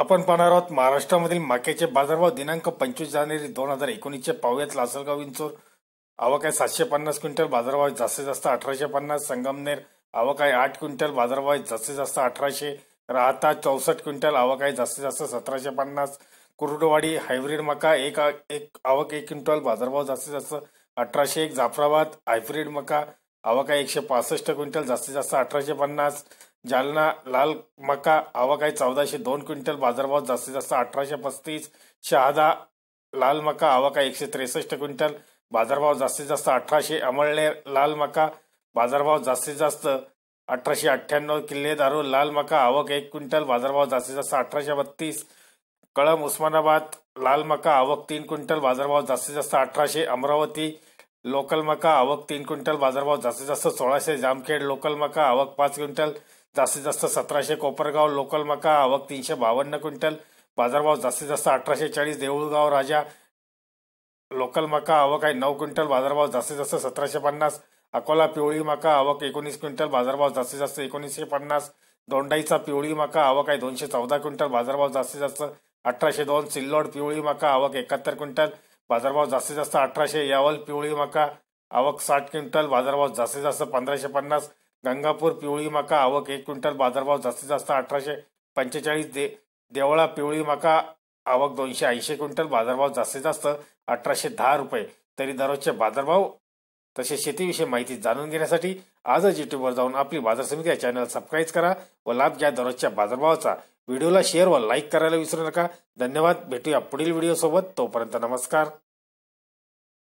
आपण पाहणार आहोत महाराष्ट्रामधील माक्याचे बाजारभाव दिनांक पंचवीस जानेवारी दोन हजार एकोणीसचे पाहुयात लासलगाव इंचोर आवक आहे सातशे पन्नास क्विंटल बाजारभाव जास्तीत जास्त अठराशे पन्नास संगमनेर आवक आहे आठ क्विंटल बाजारभाव जास्तीत जास्त अठराशे राहता चौसष्ट क्विंटल आवक आहे जास्तीत जास्त सतराशे पन्नास कुरुडवाडी हायब्रिड मका एक एक आवक एक क्विंटल बाजारभाव जास्तीत जास्त अठराशे एक जाफराबाद हायब्रिड मका आवक आहे एकशे पासष्ट क्विंटल जास्तीत जास्त अठराशे पन्नास जालना लाल मका आवक आहे चौदाशे दोन क्विंटल बाजारभाव जास्तीत जास्त अठराशे पस्तीस शहादा लाल मका आवक आहे एकशे त्रेसष्ट क्विंटल बाजारभाव जास्तीत जास्त अठराशे अमळनेर लाल मका बाजारभाव जास्तीत जास्त अठराशे अठ्ठ्याण्णव किल्ले दारू लाल मका आवक एक क्विंटल बाजारभाव जास्तीत जास्त अठराशे बत्तीस कळम उस्मानाबाद लाल मका आवक तीन क्विंटल बाजारभाव जास्तीत जास्त अठराशे अमरावती लोकल मका आवक तीन क्विंटल बाजारभाव जास्तीत जास्त सोळाशे जामखेड लोकल मका आवक पाच क्विंटल जास्तीत जास्त सतराशे कोपरगाव लोकल मका आवक तीनशे बावन्न क्विंटल बाजारभाव जास्तीत जास्त अठराशे चाळीस देऊळगाव राजा लोकल मका आवक आहे नऊ क्विंटल बाजारभाव जास्तीत जास्त सतराशे पन्नास अकोला पिवळी मका आवक एकोणीस क्विंटल बाजारभाव जास्तीत जास्त एकोणीसशे पन्नास दोंडाईचा पिवळी मका आवक आहे दोनशे चौदा क्विंटल बाजारभाव जास्तीत जास्त अठराशे दोन सिल्लोड पिवळी मका आवक एकाहत्तर क्विंटल बाजारभाव जास्तीत जास्त अठराशे यावल पिवळी मका आवक साठ क्विंटल बाजारभाव जास्तीत जास्त पंधराशे पन्नास गंगापूर पिवळी मका आवक एक क्विंटल बाजारभाव जास्तीत जास्त अठराशे पंचेचाळीस दे देवळा पिवळी मका आवक दोनशे ऐंशी क्विंटल बाजारभाव जास्तीत जास्त अठराशे दहा रुपये तरी दररोजचे बाजारभाव तसेच शेतीविषयी माहिती जाणून घेण्यासाठी आजच युट्यूबवर जाऊन आपली बाजार समिती या चॅनल सबस्क्राईब करा व लाभ घ्या दररोजच्या बाजारभावाचा व्हिडिओला शेअर व लाईक करायला विसरू नका धन्यवाद भेटूया पुढील व्हिडिओसोबत तोपर्यंत नमस्कार